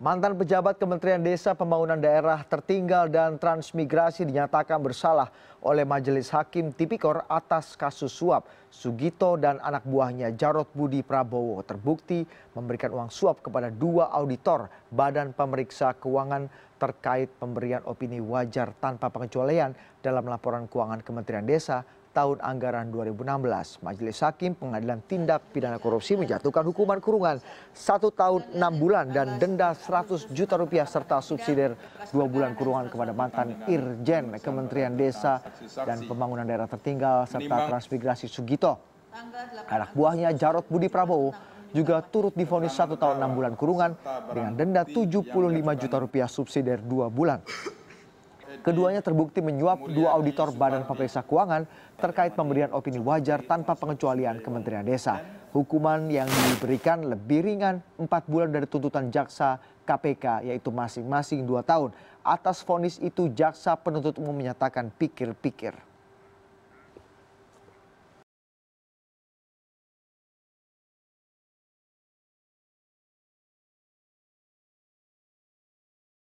mantan pejabat kementerian desa pembangunan daerah tertinggal dan transmigrasi dinyatakan bersalah oleh majelis hakim tipikor atas kasus suap sugito dan anak buahnya jarod budi prabowo terbukti memberikan uang suap kepada dua auditor badan pemeriksa keuangan terkait pemberian opini wajar tanpa pengecualian dalam laporan keuangan kementerian desa tahun anggaran 2016. Majelis Hakim Pengadilan Tindak Pidana Korupsi menjatuhkan hukuman kurungan satu tahun enam bulan dan denda 100 juta rupiah serta subsidi dua bulan kurungan kepada mantan Irjen Kementerian Desa dan Pembangunan Daerah Tertinggal serta Transmigrasi Sugito. Anak buahnya Jarot Budi Prabowo juga turut difonis satu tahun enam bulan kurungan dengan denda 75 juta rupiah subsidi dua bulan keduanya terbukti menyuap dua auditor badan pemeriksa keuangan terkait pemberian opini wajar tanpa pengecualian kementerian desa hukuman yang diberikan lebih ringan empat bulan dari tuntutan jaksa kpk yaitu masing masing dua tahun atas vonis itu jaksa penuntut umum menyatakan pikir pikir